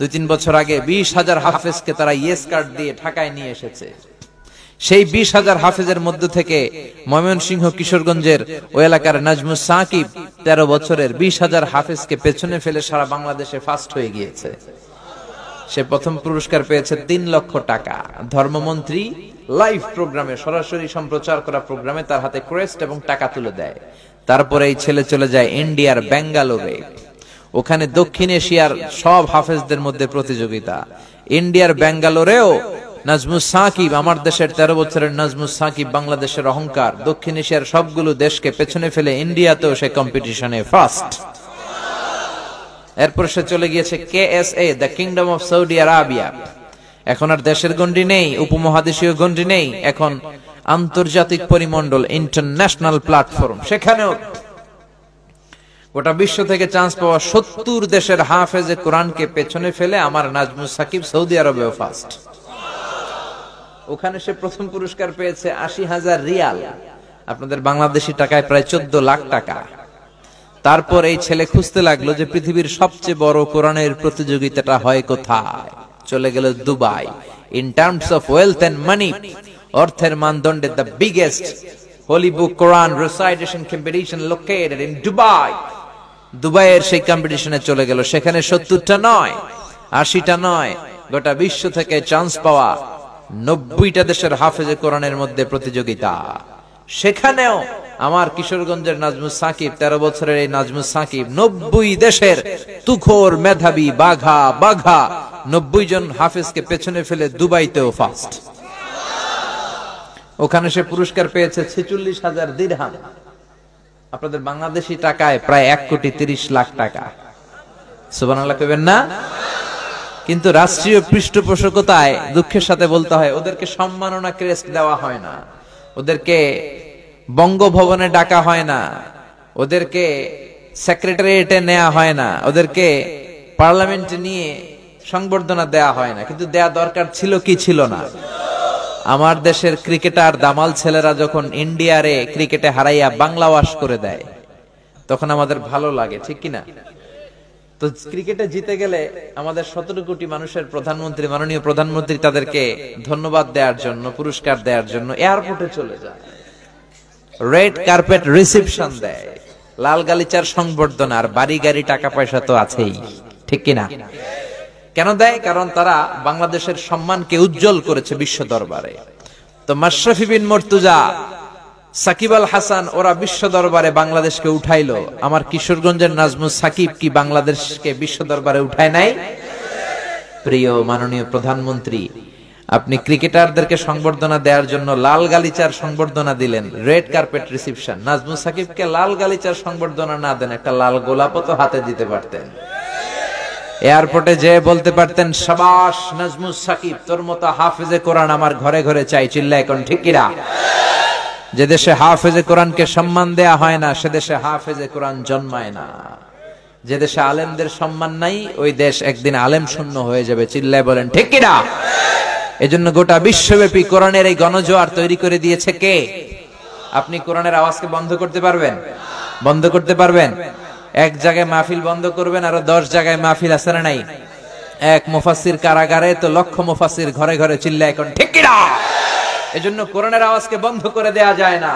দুই তিন বছর আগে বিশ হাজার হাফেজকে তারা ইয়েস কার্ড দিয়ে ঢাকায় নিয়ে এসেছে সেই বিশ হাজার হাফেজের মধ্যে থেকে ময়মনসিংহ কিশোরগঞ্জের ও এলাকার নাজমু সাকিব তেরো বছরের বিশ হাজার হাফেজকে পেছনে ফেলে সারা বাংলাদেশে ফার্স্ট হয়ে গিয়েছে সে প্রথম পুরস্কার পেয়েছে তিন লক্ষ টাকা ধর্মমন্ত্রী লাইভ প্রোগ্রামে সরাসরি সম্প্রচার করা প্রোগ্রামে তার হাতে ক্রেস্ট এবং টাকা তুলে দেয় তারপরে এই ছেলে চলে যায় ইন্ডিয়ার বেঙ্গালোরে ওখানে দক্ষিণ এশিয়ার সব হাফেজদের মধ্যে প্রতিযোগিতা ইন্ডিয়ার ব্যাঙ্গালোরেও নাজমুস সাকিব আমার দেশের তেরো বছরের নাজমুস সাকিব বাংলাদেশের অহংকার দক্ষিণ এশিয়ার সবগুলো দেশকে পেছনে ফেলে ইন্ডিয়াতেও সে কম্পিটিশনে ফার্স্ট এরপর সে চলে গিয়েছে K S A the kingdom of Saudi Arabia এখন আর দেশের গন্ডি নেই উপমহাদেশীয় গন্ডি নেই এখন আন্তর্জাতিক পরিমণ্ডল ইন্টারন্যাশনাল প্ল্যাটফর্ম সেখানেও গোটা বিশ্ব থেকে চান্স পাওয়া সত্তর দেশের হাফেজে কোরআনকে পেছনে ফেলে আমার নাজমুল সাকিব সৌদি আরবে ফার্স্ট ওখানে সে প্রথম পুরস্কার পেয়েছে আশি হাজার রিয়াল আপনাদের বাংলাদেশি টাকায় প্রায় চোদ্দ লাখ টাকা তারপর এই ছেলে খুঁজতে লাগলো যে পৃথিবীর সবচেয়ে বড় কোরআনের প্রতিযোগিতাটা হয় কোথায় চলে গেল Dubai in terms of wealth and money অর্থের মানদণ্ডে the biggest Holy Quran Quran recitation competition in in দুবাইয়ের সেই কম্পিটিশনে চলে গেল সেখানে সত্তরটা নয় আশিটা নয় গোটা বিশ্ব থেকে চান্স পাওয়া নব্বইটা দেশের হাফেজে কোরআনের মধ্যে প্রতিযোগিতা সেখানেও আমার কিশোরগঞ্জের নাজমুল সাকিব তেরো বছরের এই নাজমুল সাকিব নব্বই দেশের তুখোর মেধাবী বাঘা বাঘা নব্বই জন হাফেজকে পেছনে ফেলে দুবাইতেও ফার্স্ট ওখানে সে পুরস্কার পেয়েছে ছেচল্লিশ হাজার দিরহাম আপনাদের বাংলাদেশি টাকায় প্রায় এক কোটি তিরিশ লাখ টাকা সুবান আল্লাহ পেবেন না কিন্তু রাষ্ট্রীয় পৃষ্ঠপোষকতায় দুঃখের সাথে বলতে হয় ওদেরকে সম্মাননা ক্রেস্ট দেওয়া হয় না ওদেরকে বঙ্গভবনে ডাকা হয় না ওদেরকে সেক্রেটারিয়েটে নেওয়া হয় না ওদেরকে পার্লামেন্টে নিয়ে সংবর্ধনা দেয়া হয় না কিন্তু দেয়া দরকার ছিল কি ছিল না আমার দেশের ক্রিকেটার দামাল ছেলেরা যখন ইন্ডিয়ারে ক্রিকেটে হারাইয়া বাংলা ওয়াশ করে দেয় তখন আমাদের ভালো লাগে ঠিক কিনা তো ক্রিকেটে জিতে গেলে আমাদের সতেরো কোটি মানুষের প্রধানমন্ত্রী মাননীয় প্রধানমন্ত্রী তাদেরকে ধন্যবাদ দেওয়ার জন্য পুরস্কার দেওয়ার জন্য এয়ারপোর্টে চলে যায় রেড কার্পেট রিসিপশন দেয় লাল গালিচার সংবর্ধনা আর বাড়ি গাড়ি টাকা পয়সা তো আছেই ঠিক কিনা কেন দেয় কারণ তারা বাংলাদেশের সম্মানকে উজ্জ্বল করেছে বিশ্ব দরবারে তো মাশরাফি বিন মর্তুজা সাকিব আল হাসান ওরা বিশ্ব দরবারে বাংলাদেশকে উঠাইলো আমার কিশোরগঞ্জের নাজমুল সাকিব কি বাংলাদেশকে বিশ্ব দরবারে উঠায় নাই প্রিয় মাননীয় প্রধানমন্ত্রী আপনি ক্রিকেটারদেরকে সংবর্ধনা দেওয়ার জন্য লাল গালিচার সংবর্ধনা দিলেন রেড কার্পেট রিসিপশন নাজমুল সাকিবকে লাল গালিচার সংবর্ধনা না দেন একটা লাল গোলাপও তো হাতে দিতে পারতেন এয়ারপোর্টে যে বলতে পারতেন সাবাস নাজমুস সাকিব তোর মতো হাফেজে কোরআন আমার ঘরে ঘরে চাই চিল্লা এখন ঠিক কিরা যে দেশে হাফেজে কোরআনকে সম্মান দেয়া হয় না সে দেশে হাফেজে কোরআন জন্মায় না যে দেশে আলেমদের সম্মান নাই ওই দেশ একদিন আলেম শূন্য হয়ে যাবে চিল্লায় বলেন ঠিক কিরা এজন্য গোটা বিশ্বব্যাপী কোরআনের এই গণজোয়ার তৈরি করে দিয়েছে কে আপনি কোরআনের আওয়াজকে বন্ধ করতে পারবেন বন্ধ করতে পারবেন এক জায়গায় মাহফিল বন্ধ করবেন আরো দশ জায়গায় মাহফিল আসে না নাই এক মুফাসির কারাগারে তো লক্ষ মুফাসির ঘরে ঘরে চিল্লা এখন ঠিক এজন্য করোনার আওয়াজকে বন্ধ করে দেয়া যায় না